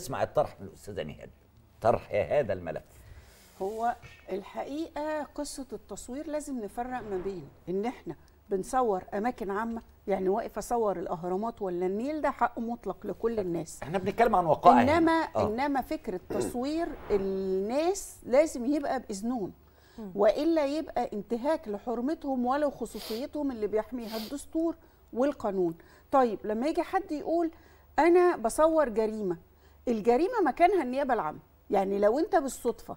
اسمع الطرح من الاستاذه نهاد طرح هذا الملف هو الحقيقه قصه التصوير لازم نفرق ما بين ان احنا بنصور اماكن عامه يعني واقف اصور الاهرامات ولا النيل ده حق مطلق لكل الناس احنا بنتكلم عن وقائع انما يعني. انما فكره تصوير الناس لازم يبقى باذنهم والا يبقى انتهاك لحرمتهم ولا خصوصيتهم اللي بيحميها الدستور والقانون طيب لما يجي حد يقول انا بصور جريمه الجريمه مكانها النيابه العامه يعني لو انت بالصدفه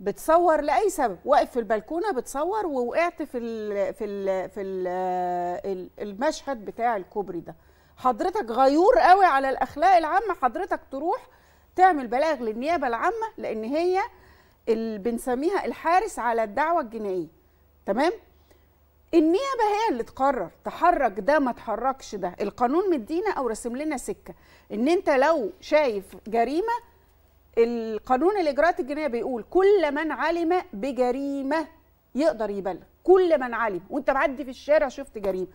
بتصور لاي سبب واقف في البلكونه بتصور ووقعت في الـ في الـ في الـ المشهد بتاع الكوبري ده حضرتك غيور قوي على الاخلاق العامه حضرتك تروح تعمل بلاغ للنيابه العامه لان هي اللي بنسميها الحارس على الدعوه الجنائيه تمام النيابه هي اللي تقرر تحرك ده ما تحركش ده القانون مدينا او رسم لنا سكه ان انت لو شايف جريمه القانون الاجراءات الجنائيه بيقول كل من علم بجريمه يقدر يبلغ كل من علم وانت معدي في الشارع شفت جريمه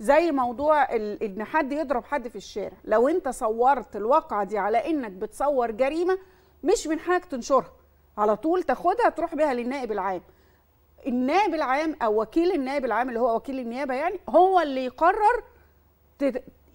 زي موضوع ان حد يضرب حد في الشارع لو انت صورت الواقعه دي على انك بتصور جريمه مش من حقك تنشرها على طول تاخدها تروح بيها للنائب العام النائب العام او وكيل النائب العام اللي هو وكيل النيابه يعني هو اللي يقرر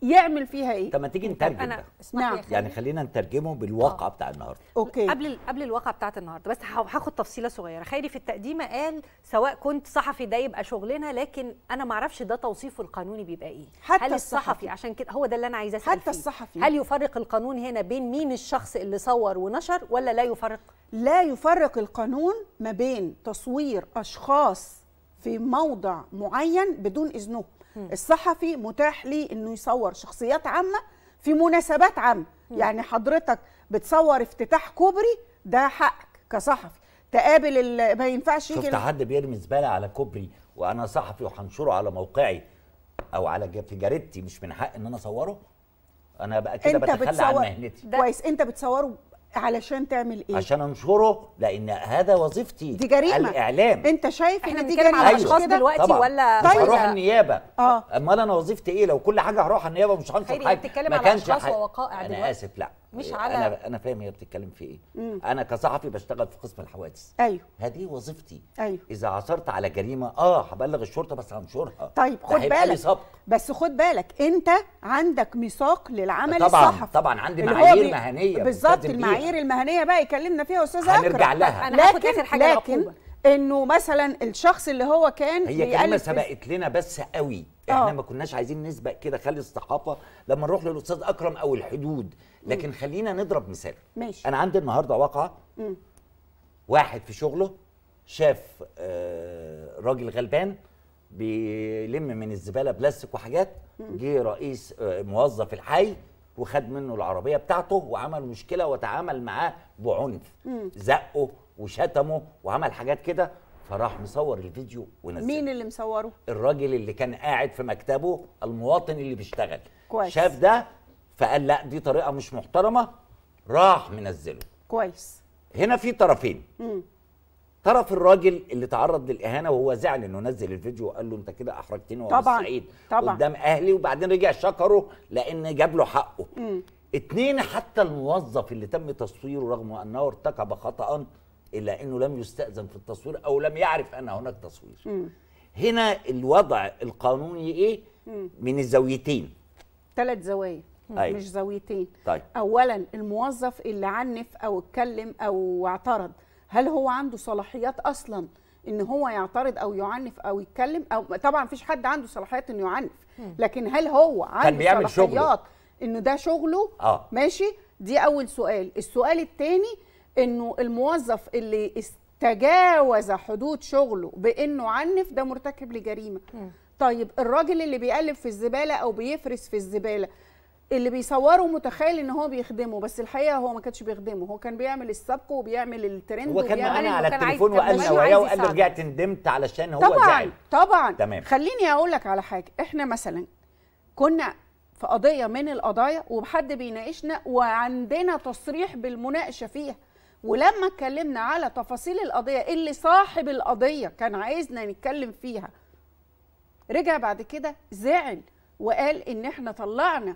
يعمل فيها ايه؟ طب ما تيجي نترجم أنا نعم. يعني خلينا نترجمه بالواقع أوه. بتاع النهارده اوكي قبل قبل الواقع بتاعت النهارده بس هاخد تفصيله صغيره خيري في التقديمه قال سواء كنت صحفي ده يبقى شغلنا لكن انا ما اعرفش ده توصيفه القانوني بيبقى ايه حتى هل الصحفي, الصحفي عشان كده هو ده اللي انا عايزه اسال حتى فيه. الصحفي هل يفرق القانون هنا بين مين الشخص اللي صور ونشر ولا لا يفرق لا يفرق القانون ما بين تصوير اشخاص في موضع معين بدون اذنهم الصحفي متاح لي انه يصور شخصيات عامه في مناسبات عامه يعني حضرتك بتصور افتتاح كوبري ده حقك كصحفي تقابل ما ينفعش شفت حد بيرمي زباله على كوبري وانا صحفي وهنشره على موقعي او على في جريدتي مش من حق ان انا اصوره انا بقى كده بتخلى عن مهنتي كويس انت بتصوره علشان تعمل ايه عشان انشره لان هذا وظيفتي دي جريمه الاعلام انت شايف احنا ان دي جريمه على الاشخاص دلوقتي طبعًا. ولا طيب, طيب. هروح النيابه اه امال انا وظيفتي ايه لو كل حاجه هروح النيابه مش هنشر حاجه انت بتتكلم على اشخاص ووقائع انا اسف لا مش إيه، على انا انا فاهم هي بتتكلم في ايه مم. انا كصحفي بشتغل في قسم الحوادث ايوه هذه وظيفتي ايوه اذا عثرت على جريمه اه هبلغ الشرطه بس هنشرها طيب خد بالك سبق. بس خد بالك انت عندك ميثاق للعمل طبعا الصحفي طبعا طبعا عندي معايير بي... مهنيه بالظبط المعايير المهنيه بقى يكلمنا فيها استاذ اكرم هنرجع لها أنا لكن لكن انه مثلا الشخص اللي هو كان هي كلمه سبقت لنا بس قوي احنا أوه. ما كناش عايزين نسبق كده خلي الصحافه لما نروح للاستاذ اكرم او الحدود لكن خلينا نضرب مثال ماشي. انا عندي النهارده واقعه واحد في شغله شاف آه، راجل غلبان بيلم من الزباله بلاستيك وحاجات جه رئيس آه، موظف الحي وخد منه العربيه بتاعته وعمل مشكله وتعامل معاه بعنف زقه وشتمه وعمل حاجات كده فراح مصور الفيديو ونزله مين اللي مصوره؟ الراجل اللي كان قاعد في مكتبه المواطن اللي بيشتغل كويس شاف ده فقال لا دي طريقه مش محترمه راح منزله كويس هنا في طرفين مم. طرف الراجل اللي تعرض للاهانه وهو زعل انه نزل الفيديو وقال له انت كده احرجتني وانا طبعا سعيد طبعا قدام اهلي وبعدين رجع شكره لان جاب له حقه مم. اتنين حتى الموظف اللي تم تصويره رغم انه ارتكب خطأ إلا أنه لم يستأذن في التصوير أو لم يعرف أن هناك تصوير مم. هنا الوضع القانوني إيه من الزاويتين ثلاث زوايا أيوة. مش زاويتين طيب. أولا الموظف اللي عنف أو اتكلم أو اعترض هل هو عنده صلاحيات أصلاً ان هو يعترض او يعنف او يتكلم او طبعا مفيش حد عنده صلاحيات انه يعنف لكن هل هو عنده صلاحيات انه ده شغله آه. ماشي دي اول سؤال السؤال الثاني انه الموظف اللي تجاوز حدود شغله بانه عنف ده مرتكب لجريمه طيب الراجل اللي بيقلب في الزباله او بيفرس في الزباله اللي بيصوره متخيل ان هو بيخدمه بس الحقيقه هو ما كانش بيخدمه هو كان بيعمل السبق وبيعمل الترند هو كان معانا على التليفون وقال نوايا وقال رجعت ندمت علشان هو طبعا زعل طبعا تمام خليني اقول لك على حاجه احنا مثلا كنا في قضيه من القضايا وحد بيناقشنا وعندنا تصريح بالمناقشه فيها ولما اتكلمنا على تفاصيل القضيه اللي صاحب القضيه كان عايزنا نتكلم فيها رجع بعد كده زعل وقال ان احنا طلعنا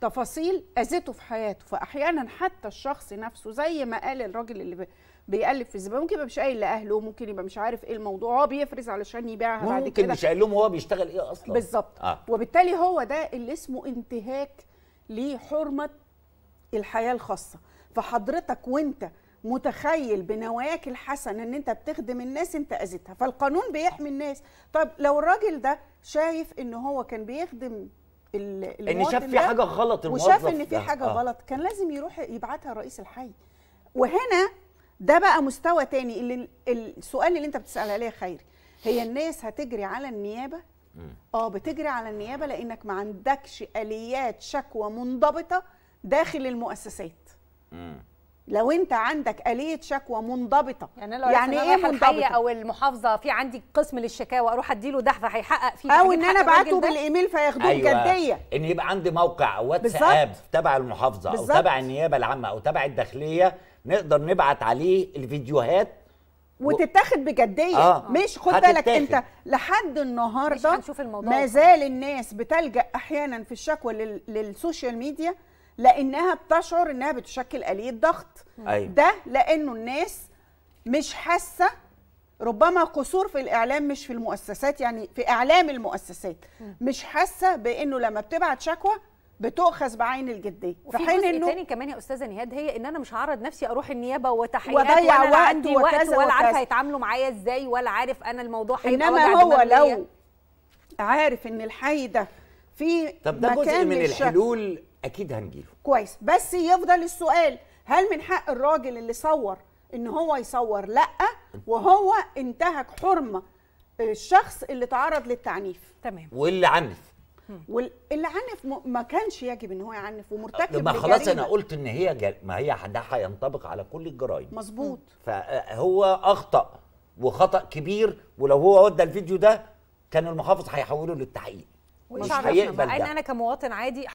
تفاصيل اذته في حياته فاحيانا حتى الشخص نفسه زي ما قال الراجل اللي بيقلب في الزباله ممكن يبقى مش قايل لاهله ممكن يبقى مش عارف ايه الموضوع هو بيفرز علشان يبيعها بعد كده ممكن مش قايل لهم هو بيشتغل ايه اصلا بالظبط آه. وبالتالي هو ده اللي اسمه انتهاك لحرمه الحياه الخاصه فحضرتك وانت متخيل بنواياك الحسنه ان انت بتخدم الناس انت اذيتها فالقانون بيحمي الناس طب لو الراجل ده شايف ان هو كان بيخدم ان شاف في حاجه غلط الموظف وشاف ان في حاجه آه. غلط كان لازم يروح يبعتها رئيس الحي وهنا ده بقى مستوى تاني اللي السؤال اللي انت بتسال عليه خيري هي الناس هتجري على النيابه اه بتجري على النيابه لانك ما عندكش اليات شكوى منضبطه داخل المؤسسات لو انت عندك اليه شكوى منضبطه يعني, لو يعني ايه منضبطه او المحافظه في عندي قسم للشكاوى اروح اديله ده هيحقق فيه او ان انا ابعته بالايميل فياخدوه أيوة. جديه ان يبقى عندي موقع واتساب تبع المحافظه بالزبط. او تبع النيابه العامه او تبع الداخليه نقدر نبعت عليه الفيديوهات وتتاخد بجديه آه. مش خد بالك انت لحد النهارده ما زال الناس بتلجا احيانا في الشكوى لل... للسوشيال ميديا لانها بتشعر انها بتشكل اليه ضغط أيوة. ده لانه الناس مش حاسه ربما قصور في الاعلام مش في المؤسسات يعني في اعلام المؤسسات مش حاسه بانه لما بتبعت شكوى بتؤخذ بعين الجديه في حين انه تاني كمان يا استاذه نهاد هي ان انا مش هعرض نفسي اروح النيابه وتحيات وضيع وقت عندي وقت وكذا ولا عارف هيتعاملوا معايا ازاي ولا عارف انا الموضوع هيبقى انما هو لو عارف ان الحي ده في طب ده جزء من الحلول اكيد هنجيله كويس بس يفضل السؤال هل من حق الراجل اللي صور ان هو يصور لا وهو انتهك حرمه آه، الشخص اللي تعرض للتعنيف تمام واللي عنف واللي عنف ما كانش يجب ان هو يعنف ومرتكب ما خلاص انا قلت ان هي جل... ما هي ده هينطبق على كل الجرائم مظبوط فهو اخطا وخطا كبير ولو هو ودى الفيديو ده كان المحافظ هيحوله للتحقيق مش هيقبل ده انا كمواطن عادي